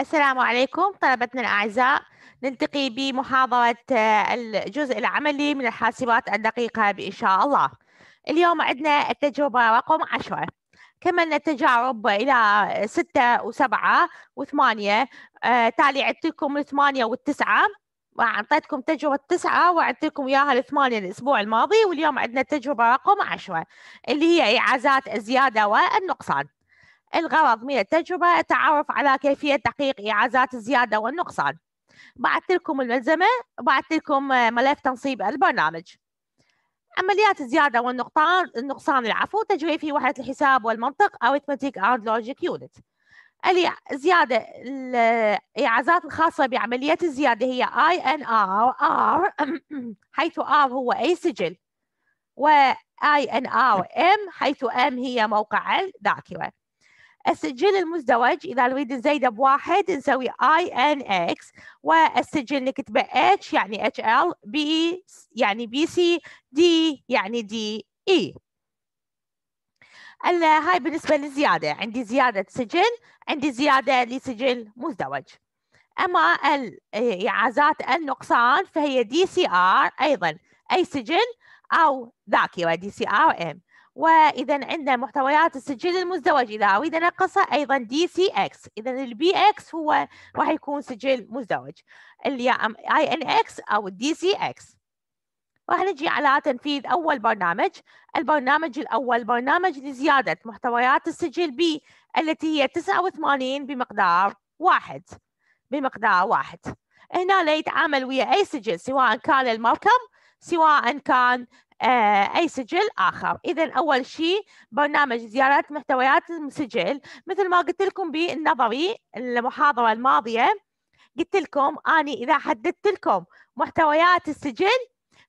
السلام عليكم طلبتنا الأعزاء نلتقي بمحاضرة آه، الجزء العملي من الحاسبات الدقيقة بإن شاء الله اليوم عندنا التجربة رقم عشرة كملنا التجارب إلى ستة وسبعة وثمانية آه، تالي عدت لكم الثمانية والتسعة وعطيتكم تجربة تسعة وعدت لكم إياها الثمانية الأسبوع الماضي واليوم عندنا التجربة رقم عشرة اللي هي إعازات الزيادة والنقصان الغرض من التجربة التعرف على كيفية تحقيق إعازات الزيادة والنقصان بعثت لكم الملزمة وبعثت لكم آه، ملف تنصيب البرنامج عمليات الزيادة والنقصان النقصان العفو تجري في وحدة الحساب والمنطق Arithmetic and Logic Unit الزيادة الإعازات الخاصة بعملية الزيادة هي INR حيث R هو أي سجل و INRM M حيث M هي موقع الذاكرة السجل المزدوج إذا نريد نزيده بواحد نسوي اي ان اكس والسجل نكتبه اتش يعني اتش يعني يعني e. ال بي يعني بي سي دي يعني دي اي هاي بالنسبة للزيادة عندي زيادة سجل عندي زيادة لسجل مزدوج أما الاعازات النقصان فهي دي سي آر أيضا أي سجل أو ذاكرة دي سي آر إم واذا عندنا محتويات السجل المزدوج اذا اريد ان ايضا دي سي اكس اذا البي اكس هو راح يكون سجل مزدوج اللي اي ان اكس او الدي سي اكس راح نجي على تنفيذ اول برنامج البرنامج الاول برنامج لزياده محتويات السجل بي التي هي 89 بمقدار واحد بمقدار واحد هنا ليتعامل يتعامل ويا اي سجل سواء كان المركب سواء كان آه، أي سجل آخر إذا أول شيء برنامج زيارات محتويات السجل مثل ما قلت لكم بالنظري المحاضرة الماضية قلت لكم أني إذا حددت لكم محتويات السجل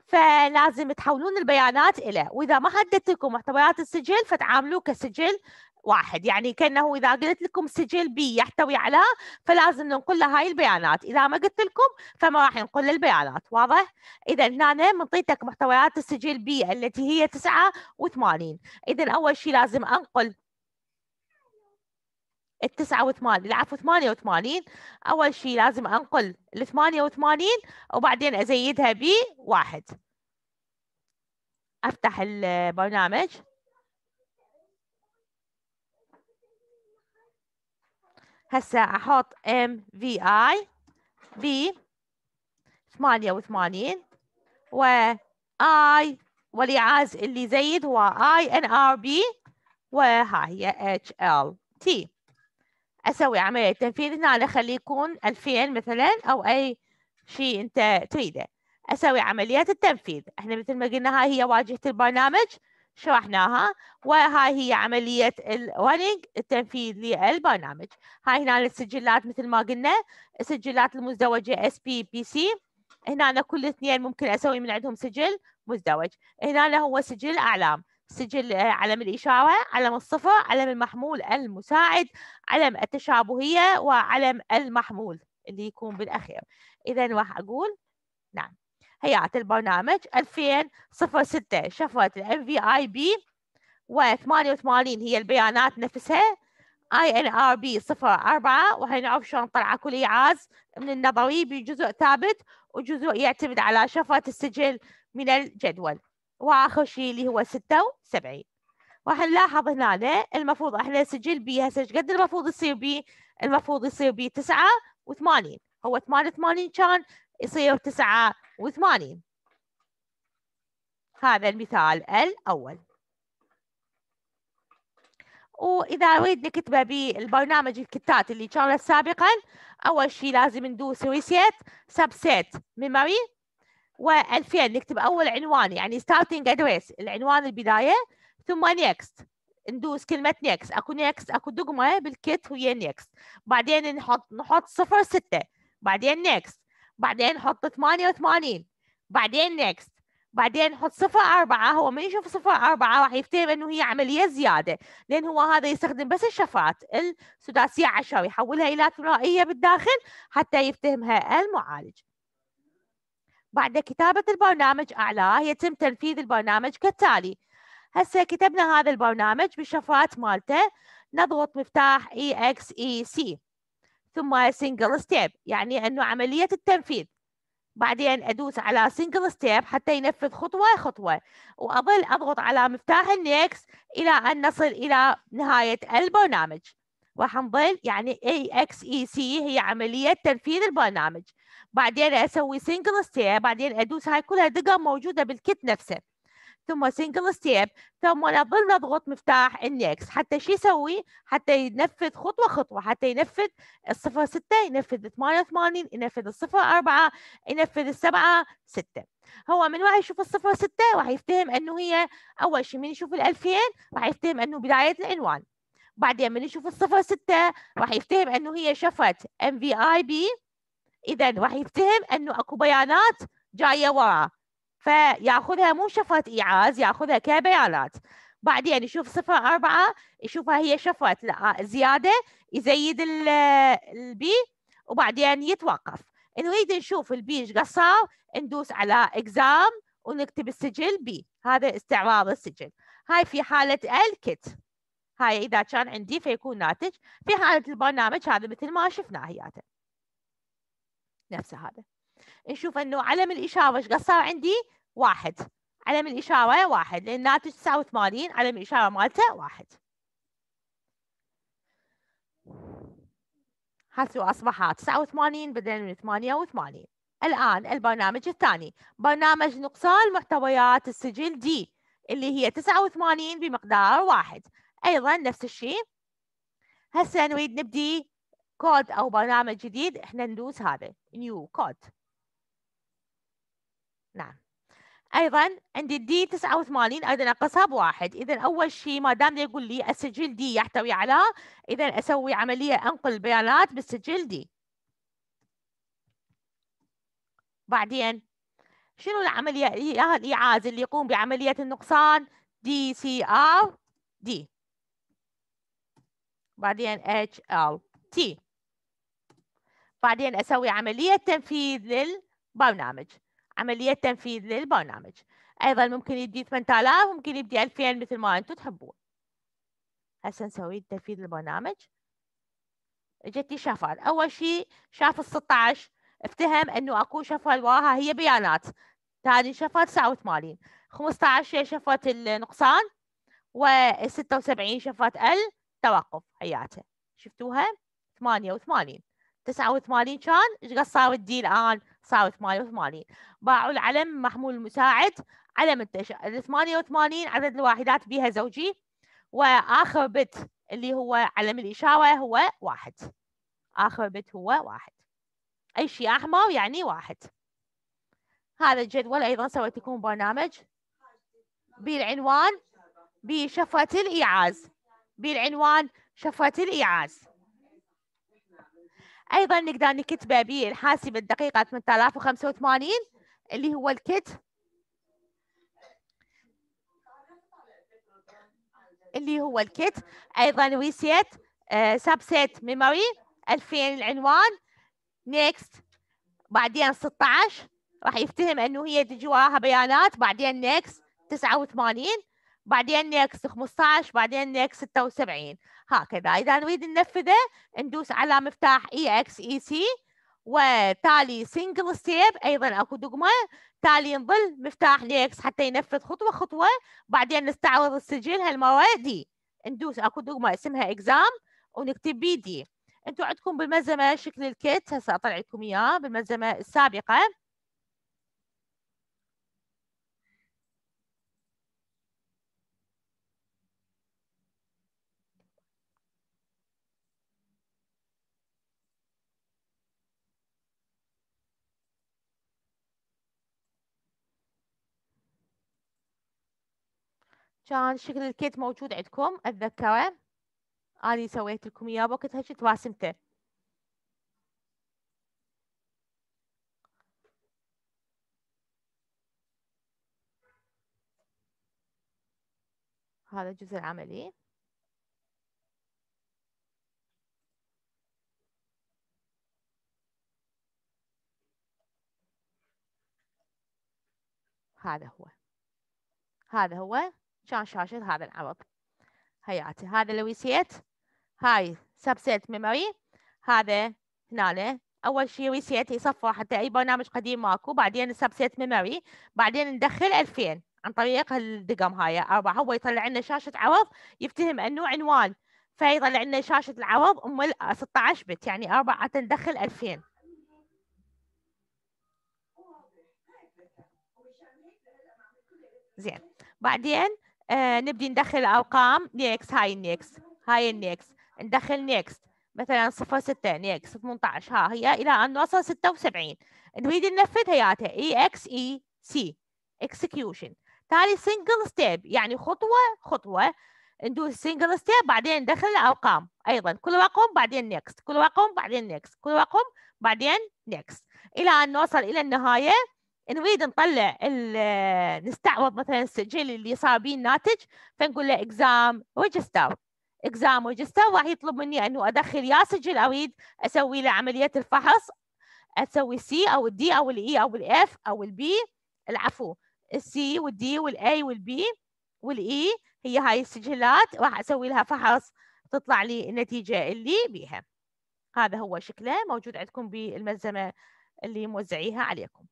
فلازم تحولون البيانات إليه وإذا ما حددت لكم محتويات السجل فتعاملوه كسجل واحد يعني كأنه إذا قلت لكم سجل بي يحتوي على فلازم ننقل له هاي البيانات إذا ما قلت لكم فما راح نقول البيانات واضح إذا هنا منطيتك محتويات السجل بي التي هي 89 إذا أول شيء لازم أنقل ال 89 العفو 88 اول شيء لازم انقل ال 88 وبعدين ازيدها واحد افتح البرنامج هسا احط ام في اي بي 88 و اي والإعاز اللي زيد هو اي ان ار بي وها هي اتش ال تي اسوي عمليه تنفيذ هنا اخليه يكون 2000 مثلا او اي شيء انت تريده اسوي عمليه التنفيذ احنا مثل ما قلنا هاي هي واجهه البرنامج شرحناها وهاي هي عملية الرننج التنفيذ للبرنامج هاي هنا السجلات مثل ما قلنا السجلات المزدوجة اس بي بي سي هنا كل اثنين ممكن اسوي من عندهم سجل مزدوج هنا هو سجل اعلام سجل علم الإشارة علم الصفر علم المحمول المساعد علم التشابهية وعلم المحمول اللي يكون بالأخير إذا راح أقول نعم هيئة البرنامج 2006 شفرت الام في اي بي و88 هي البيانات نفسها اي ان ار بي 04 وهنعرف شلون طلع كل ايعاز من النظري بجزء ثابت وجزء يعتمد على شفرة السجل من الجدول واخر شيء اللي هو 76 راح نلاحظ هنا المفروض احنا سجل بي هسه ايش قد المفروض يصير بي؟ المفروض يصير بي 89 هو 88 كان يصير 9 وثمانين هذا المثال الأول وإذا أريد نكتبه بالبرنامج الكتات اللي كان سابقا أول شيء لازم ندوس ريسيت سبسيت ميموري و2000 نكتب أول عنوان يعني ستارتنج أدريس العنوان البداية ثم نيكست ندوس كلمة نيكست أكو نيكست أكو دقمة بالكت وهي نيكست بعدين نحط نحط صفر ستة بعدين نيكست بعدين ثمانية 88 بعدين next بعدين حط صفر أربعة هو ما يشوف صفر أربعة راح يفتهم إنه هي عملية زيادة لأن هو هذا يستخدم بس الشفرات السداسية عشر يحولها إلى ثنائية بالداخل حتى يفتهمها المعالج بعد كتابة البرنامج أعلاه يتم تنفيذ البرنامج كالتالي هسه كتبنا هذا البرنامج بالشفرات مالته نضغط مفتاح EXEC ثم سنجل ستيب يعني أنه عملية التنفيذ بعدين أدوس على سنجل ستيب حتى ينفذ خطوة خطوة وأظل أضغط على مفتاح النيكس إلى أن نصل إلى نهاية البرنامج راح نظل يعني AXEC هي عملية تنفيذ البرنامج بعدين أسوي سنجل ستيب بعدين أدوس هاي كلها دقم موجودة بالكت نفسه ثم سنجل ستيب ثم نظل نضغط مفتاح النكست حتى شو يسوي حتى ينفذ خطوه خطوه حتى ينفذ الصفر ستة ينفذ 88 ينفذ الصفر أربعة ينفذ السبعه ستة هو من راح يشوف الصفر ستة راح يفتهم انه هي اول شيء من يشوف الالفين راح يفتهم انه بدايه العنوان بعدين من يشوف الصفر ستة راح يفتهم انه هي شفره MVIB اذا راح يفتهم انه اكو بيانات جايه وراه فياخذها مو شفره ايعاز ياخذها كبيانات بعدين يشوف صفرة أربعة يشوفها هي شفرة زيادة يزيد البي وبعدين يتوقف نريد نشوف البي ايش قصر ندوس على اكزام ونكتب السجل بي هذا استعراض السجل هاي في حالة الكت هاي إذا كان عندي فيكون ناتج في حالة البرنامج هذا مثل ما شفنا هياته نفس هذا نشوف انه علم الاشاره ايش قصار عندي واحد علم الإشارة واحد لأن ناتج 89 علم الإشارة مالته واحد حيث أصبح 89 بدلا من 88 الآن البرنامج الثاني برنامج نقصان محتويات السجل دي اللي هي 89 بمقدار واحد أيضا نفس الشيء هسه نريد نبدي كود أو برنامج جديد احنا ندوس هذا نيو كود نعم أيضا عندي دي 89 أيضا أقصها بواحد إذا أول شيء ما دام يقول لي السجل دي يحتوي على إذا أسوي عملية أنقل البيانات بالسجل دي بعدين شنو العملية الايعاز اللي يقوم بعملية النقصان دي سي آر دي بعدين اتش ال تي بعدين أسوي عملية تنفيذ للبرنامج عملية تنفيذ للبرنامج أيضا ممكن يدي 8000 ممكن يدي 2000 مثل ما أنتم تحبون هسه نسوي تنفيذ البرنامج اجتني شفر أول شيء شاف ال 16 افتهم أنه أكو شفر وراها هي بيانات ثاني شفر 89 15 هي شفرة النقصان و76 شفرة التوقف حياته شفتوها 88 89 كان ايش قد صار الدي الآن تساوي 88 باعوا العلم محمول المساعد علم التش... 88 عدد الواحدات بها زوجي واخر بت اللي هو علم الاشاره هو واحد اخر بت هو واحد اي شيء احمر يعني واحد هذا الجدول ايضا سويت لكم برنامج بالعنوان بشفره الايعاز بالعنوان شفره الايعاز ايضا نقدر نكتبه بالحاسب الدقيقه 8085 اللي هو الكت اللي هو الكت ايضا ويسيت آه، سبسيت ميموري 2000 العنوان نيكست بعدين 16 راح يفتهم انه هي تجي وراها بيانات بعدين نيكست 89 بعدين نيكست 15 بعدين نيكست 76 هكذا إذا نريد ننفذه ندوس على مفتاح اي اكس اي سي وتالي سنجل ستيب ايضا اكو دقمه تالي نظل مفتاح ليكس حتى ينفذ خطوه خطوه بعدين نستعرض السجل هالمره دي ندوس اكو دقمه اسمها اكزام ونكتب بي دي انتم عندكم بالمزمه شكل الكيت هسه اطلع لكم اياه بالمزمه السابقه كان شكل الكيت موجود عندكم اتذكره اني سويت لكم اياه وقتها كنت راسمته هذا الجزء العملي هذا هو هذا هو كان شاشة هذا العرض هياتي هذا الويسيت هاي سبسيت ميموري هذا هنا له اول شيء ويسيت يصفر حتى اي برنامج قديم ماكو بعدين سبسيت ميموري بعدين ندخل 2000 عن طريق الدقم هاي اربعه هو يطلع لنا شاشه عرض يفتهم انه عنوان فيطلع لنا شاشه العرض ام 16 بت يعني اربعه ندخل 2000 زين بعدين آه، نبدي ندخل الأرقام next هاي النيكس هاي النيكس ندخل next مثلا صفر ستة next 18 ها هي إلى أن نوصل 76 نريد ننفذ هياتها اي اكس اي سي execution تالي single step يعني خطوة خطوة ندوس single step بعدين ندخل الأرقام أيضا كل رقم بعدين next كل رقم بعدين next كل رقم بعدين next إلى أن نوصل إلى النهاية نريد نطلع نستعوض مثلا السجل اللي صار به الناتج فنقول له اكزام ريجستر اكزام ريجستر راح يطلب مني انه ادخل يا سجل اريد اسوي له عمليه الفحص اسوي سي او الدي او الاي e او الاف او البي العفو السي والدي والاي والبي والاي e هي هاي السجلات راح اسوي لها فحص تطلع لي النتيجه اللي بيها هذا هو شكله موجود عندكم بالملزمه اللي موزعيها عليكم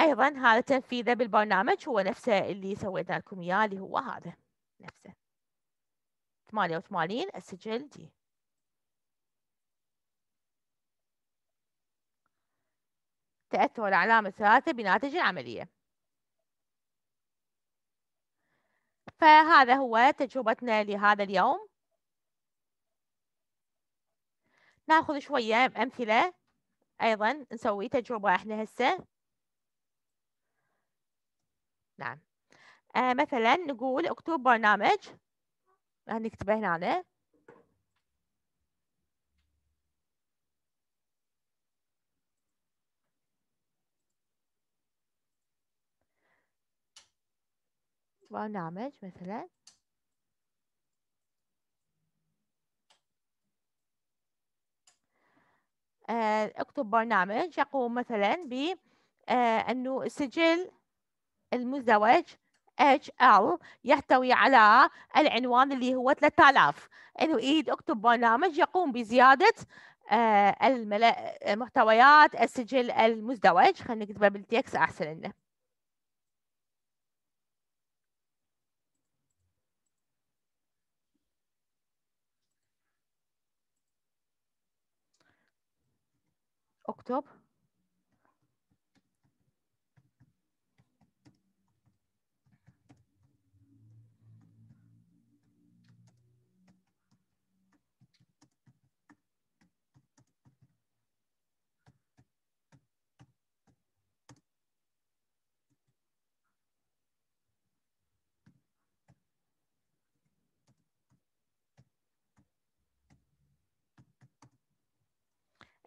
أيضا هذا تنفيذه بالبرنامج هو نفسه اللي سويت لكم إياه اللي هو هذا نفسه 88 السجل دي تأثر العلامة الثلاثة بناتج العملية فهذا هو تجربتنا لهذا اليوم ناخذ شوية أمثلة أيضا نسوي تجربة إحنا هسه نعم آه مثلا نقول اكتب برنامج هنكتبه هنا عليه برنامج مثلا آه، اكتب برنامج يقوم مثلا بانه آه، سجل المزدوج HL يحتوي على العنوان اللي هو 3000 انه ايد اكتب برنامج يقوم بزياده آه، المحتويات السجل المزدوج خلينا نكتبها بالتيكس احسن لنا اكتب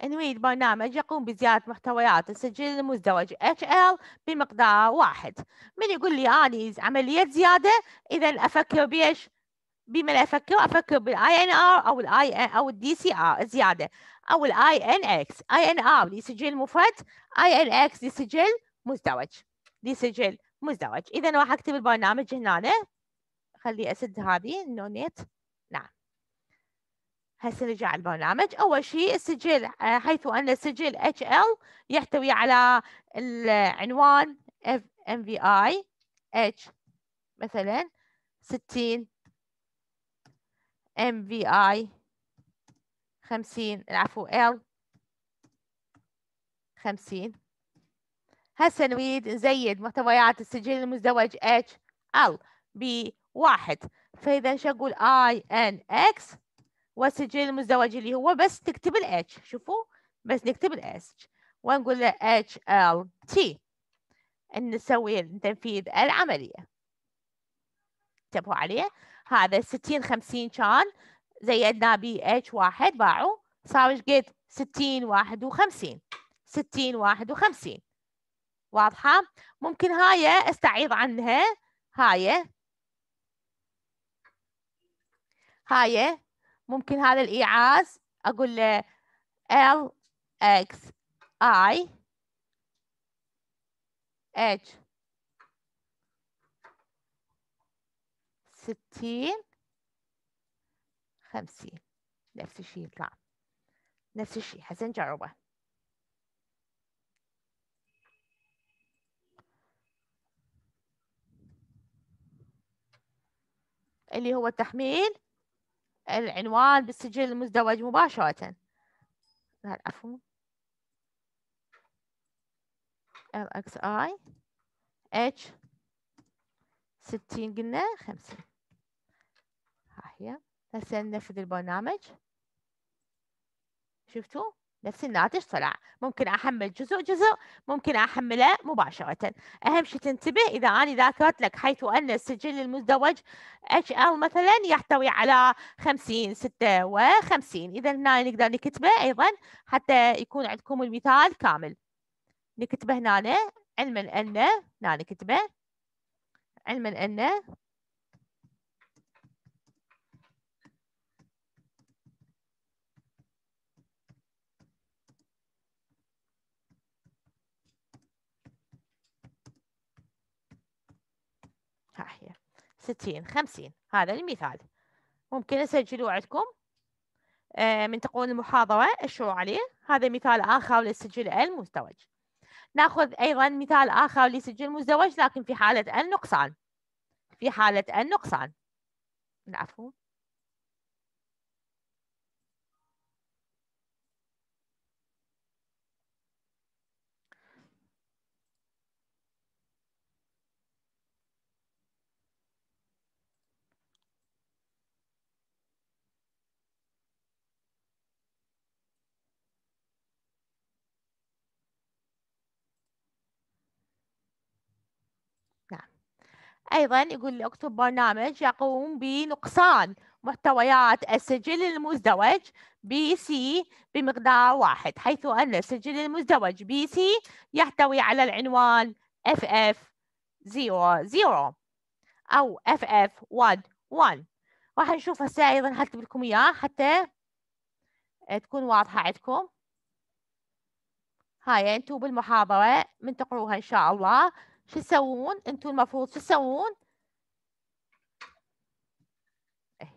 عنوان نعم، برنامج يقوم بزيادة محتويات السجل المزدوج HL بمقدار واحد من يقول لي أني عملية زيادة إذا أفكر بإيش؟ بما أفكر أفكر بالـ INR أو أو الاي أو الـ DCR زيادة الزيادة أو الـ INX INR لسجل مفرد INX لسجل مزدوج لسجل مزدوج إذا راح أكتب البرنامج هنا خلي أسد هذه النونيت نعم هسه نجي على البرنامج أول شيء السجل آه، حيث أن السجل HL يحتوي على العنوان MVI H مثلا 60 MVI 50 العفو L 50 هسه نريد نزيد محتويات السجل المزدوج HL L بواحد فإذا شو أقول INX وسجل المزدوج اللي هو بس تكتب ال H شوفوا بس نكتب ال ونقول له تي نسوي تنفيذ العملية انتبهوا عليه هذا 60 50 كان زيدنا ب H واحد باعوا صار ايش قد 60 51 60 51 واضحة ممكن هاي استعيض عنها هاي هاي ممكن هذا الإيعاز أقول له L X I H ستين خمسين نفس الشيء يطلع نفس الشيء حسن جربه اللي هو التحميل العنوان بالسجل المزدوج مباشرة لا عفوا LXI H 60 قلنا 50 ها هي هسه ننفذ البرنامج شفتوا نفس الناتج طلع ممكن أحمل جزء جزء ممكن أحمله مباشرة أهم شيء تنتبه إذا أنا ذاكرت لك حيث أن السجل المزدوج ال مثلا يحتوي على 50 56 إذا هنا نقدر نكتبه أيضا حتى يكون عندكم المثال كامل نكتبه هنا علما أن هنا نكتبه علما أن 60 50 هذا المثال ممكن أسجله عندكم آه، من تقول المحاضرة اشروا عليه هذا مثال آخر للسجل المزدوج ناخذ أيضا مثال آخر لسجل مزدوج لكن في حالة النقصان في حالة النقصان العفو أيضا يقول لي أكتب برنامج يقوم بنقصان محتويات السجل المزدوج بي سي بمقدار واحد حيث أن السجل المزدوج بي سي يحتوي على العنوان FF00 أو FF11 راح نشوف هسه أيضا حكتب لكم إياه حتى آه، تكون واضحة عندكم هاي أنتم بالمحاضرة من تقروها إن شاء الله شو تسوون انتم المفروض شو تسوون إيه.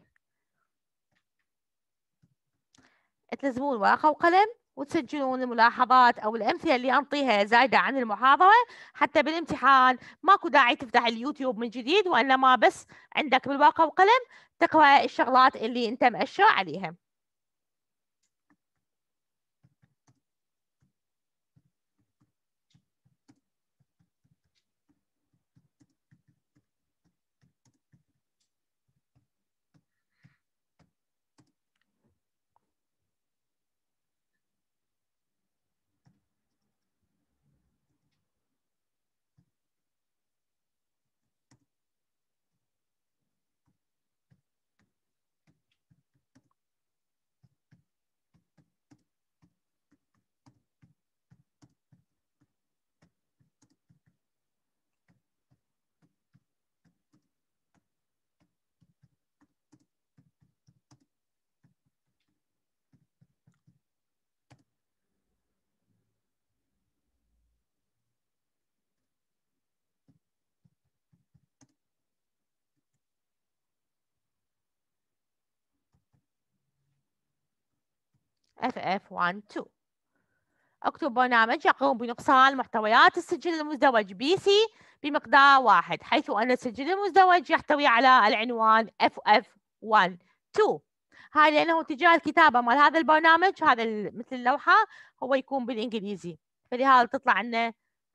تلزمون ورقه وقلم وتسجلون الملاحظات او الامثله اللي انطيها زايده عن المحاضره حتى بالامتحان ماكو داعي تفتح اليوتيوب من جديد وانما بس عندك بالورقه وقلم تقرا الشغلات اللي انت مأشر عليها FF12 اكتب برنامج يقوم بنقصان محتويات السجل المزدوج بي سي بمقدار واحد حيث أن السجل المزدوج يحتوي على العنوان FF12 هاي لأنه اتجاه الكتابة مال هذا البرنامج هذا مثل اللوحة هو يكون بالإنجليزي فلهذا تطلع عنا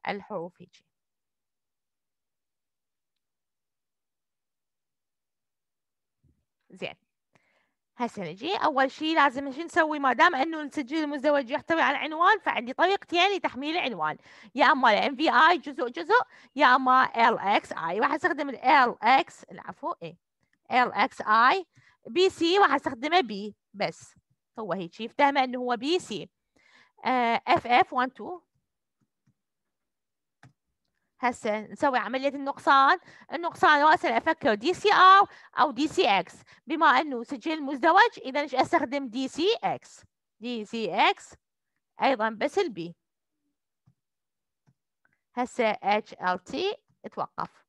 الحروف هيجي زين هسه نجي اول شيء لازم شو نسوي ما دام انه السجل المزدوج يحتوي على عنوان فعندي طريقتين يعني لتحميل العنوان يا اما الام في اي جزء جزء يا اما ال اكس اي راح استخدم ال اكس العفو اي ال اكس اي بي سي راح استخدمه بي بس هو هيك فاهمه انه هو بي سي اف اف 1 2 هسه نسوي عملية النقصان النقصان رأسا أفكر دي سي آر أو دي سي إكس بما أنه سجل مزدوج إذا إيش أستخدم دي سي إكس دي سي إكس أيضا البي. هسه اتش ال تي توقف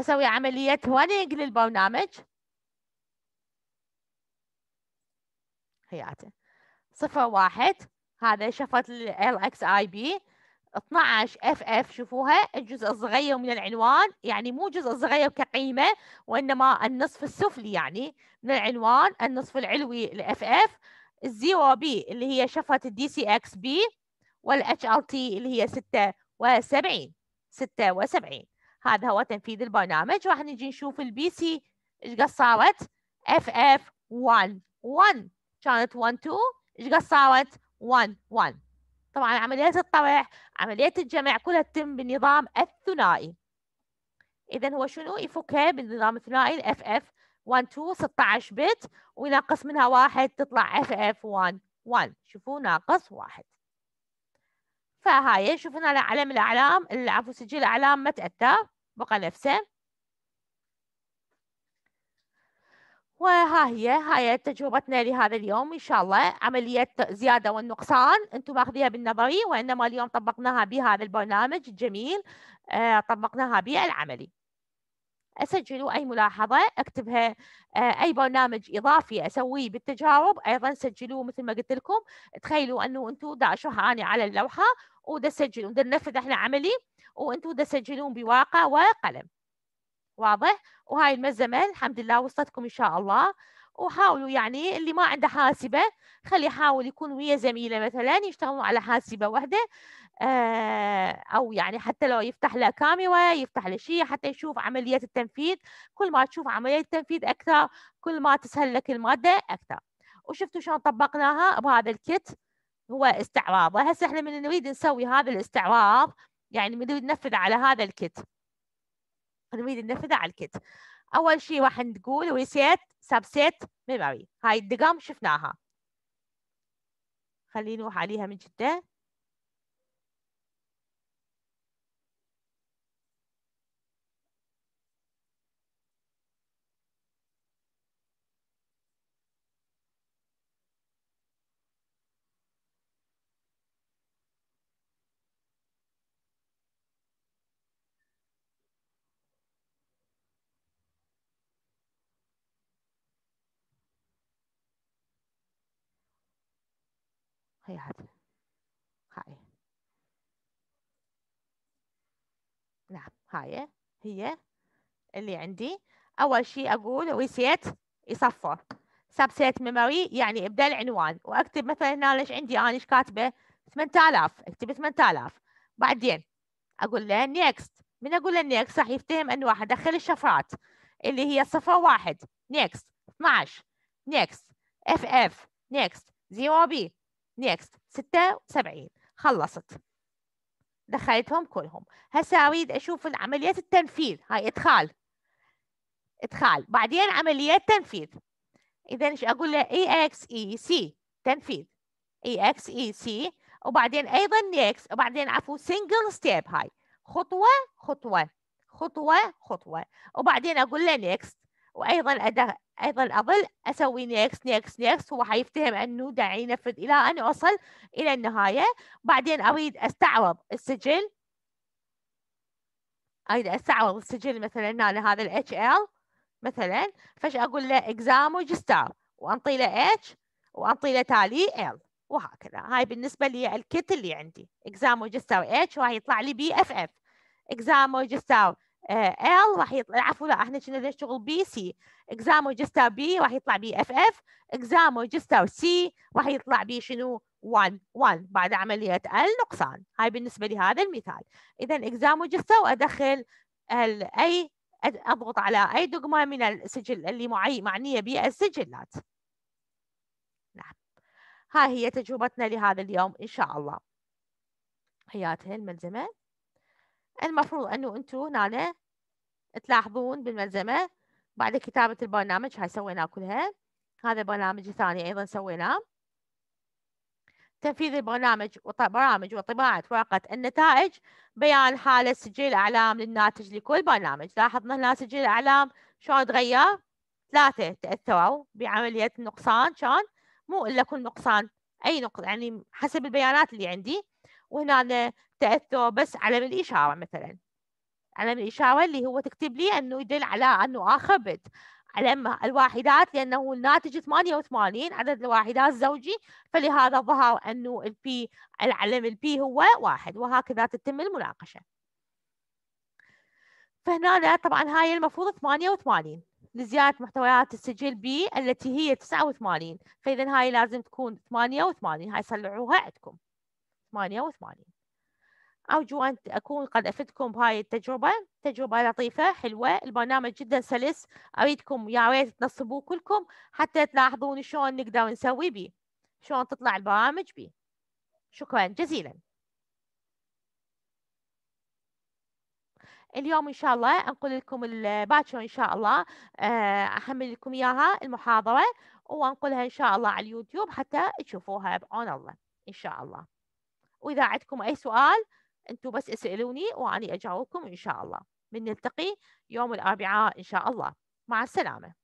اسوي عمليه رننج للبرنامج هياته صفر واحد هذا شفت ال اكس اي بي 12 اف اف شوفوها الجزء الصغير من العنوان يعني مو جزء صغير كقيمه وانما النصف السفلي يعني من العنوان النصف العلوي الاف اف الزيرو بي اللي هي شفره الدي سي اكس بي والاتش ار تي اللي هي 76 76 هذا هو تنفيذ البرنامج راح نجي نشوف البي سي ايش قد صارت اف اف 1 1 كانت 1 2 ايش قد صارت 1 1 طبعا عمليات الطرح عمليات الجمع كلها تتم بنظام الثنائي اذا هو شنو يفكها بالنظام الثنائي اف اف 1 2 16 بت وينقص منها واحد تطلع اف اف 1 1 شوفوا ناقص واحد فهاي شوفنا علم الاعلام عفوا سجل الاعلام ما تاتى بقى نفسه وها هي هاي تجربتنا لهذا اليوم إن شاء الله عملية زيادة والنقصان أنتم ماخذيها بالنظري وإنما اليوم طبقناها بهذا البرنامج الجميل آه، طبقناها بالعملي أسجلوا أي ملاحظة أكتبها آه، أي برنامج إضافي أسويه بالتجارب أيضا سجلوه مثل ما قلت لكم تخيلوا أنه أنتم دا أشرح أنا على اللوحة ودا سجلوا دا ننفذ إحنا عملي وأنتم دا تسجلون بواقع وقلم واضح وهاي المزمل الحمد لله وصلتكم ان شاء الله وحاولوا يعني اللي ما عنده حاسبه خلي يحاول يكون ويا زميله مثلا يشتغلون على حاسبه واحده آه، او يعني حتى لو يفتح له كاميرا يفتح له شيء حتى يشوف عمليه التنفيذ كل ما تشوف عمليه التنفيذ اكثر كل ما تسهل لك الماده اكثر وشفتوا شلون طبقناها بهذا الكت هو استعراض هسه احنا من نريد نسوي هذا الاستعراض يعني من نريد ننفذ على هذا الكت نريد النفذه على الكت اول شيء راح نقول ريسيت سبسيت ميموري هاي الدقام شفناها خلينا نروح عليها من جده هاي نعم هاي هي اللي عندي أول شيء أقول ريسيت يصفر سبسيت ميموري يعني ابدا العنوان واكتب مثلا هنا ليش عندي انا ايش كاتبه 8000 اكتب 8000 بعدين اقول له نيكست من اقول له نيكست راح يفتهم انه راح ادخل الشفرات اللي هي صفر واحد نيكست 12 نيكست اف اف نيكست 0 بي نيكست 76 خلصت دخلتهم كلهم هسه اريد اشوف عمليه التنفيذ هاي ادخال ادخال بعدين عمليه تنفيذ اذا ايش اقول له اي اكس اي سي تنفيذ اي اكس اي سي وبعدين ايضا نيكست وبعدين عفوا سنجل ستيب هاي خطوه خطوه خطوه خطوه وبعدين اقول له نيكست وايضا أدا... ايضا اظل اسوي نيكس نيكس نيكس هو حيفتهم انه دعي ينفذ الى ان اوصل الى النهايه بعدين اريد استعرض السجل اريد استعرض السجل مثلا هنا هذا الاتش ال مثلا فش اقول له اكزاموج ستار وانطي له اتش وانطي له تالي ال وهكذا هاي بالنسبه لي الكت اللي عندي اكزاموج ستار اتش وهي يطلع لي بي اف اف اكزاموج ستار إيه، ال راح يطلع عفوا لا احنا كنا نشتغل بي سي اكزامو جستا بي راح يطلع بي اف اف اكزامو جستا سي راح يطلع بي شنو 1 1 بعد عمليه ال نقصان هاي بالنسبه لهذا المثال اذا اكزامو جستا وادخل ال اي اضغط على اي دقمه من السجل اللي معي معنيه بالسجلات نعم ها هي تجربتنا لهذا اليوم ان شاء الله حياتها الملزمه المفروض انه انتم هنا تلاحظون بالملزمة بعد كتابة البرنامج هاي سويناه كلها هذا برنامج ثاني أيضا سويناه تنفيذ البرنامج برامج وطباعة ورقة النتائج بيان حالة سجل أعلام للناتج لكل برنامج لاحظنا هنا سجل الأعلام شلون تغير ثلاثة تأثروا بعملية النقصان كان مو إلا كل نقصان أي نقص يعني حسب البيانات اللي عندي وهنا تأثر بس على الإشارة مثلا علم الإشارة اللي هو تكتب لي أنه يدل على أنه آخبت أما الواحدات لأنه الناتج 88 عدد الواحدات زوجي فلهذا ظهر أنه البي العلم البي هو واحد وهكذا تتم المناقشة فهنا طبعا هاي المفروض 88 لزيادة محتويات السجل بي التي هي 89 فإذا هاي لازم تكون 88 هاي صلحوها عندكم 88 أرجو أن أكون قد أفدكم بهاي التجربة تجربة لطيفة حلوة البرنامج جدا سلس أريدكم يا ريت تنصبوه كلكم حتى تلاحظون شلون نقدر نسوي بيه شلون تطلع البرامج بيه شكرا جزيلا اليوم ان شاء الله انقل لكم الباكر ان شاء الله آه، احمل لكم اياها المحاضره وانقلها ان شاء الله على اليوتيوب حتى تشوفوها بعون الله ان شاء الله واذا عندكم اي سؤال أنتوا بس اسألوني وأني أجاوبكم إن شاء الله بنلتقي يوم الأربعاء إن شاء الله مع السلامة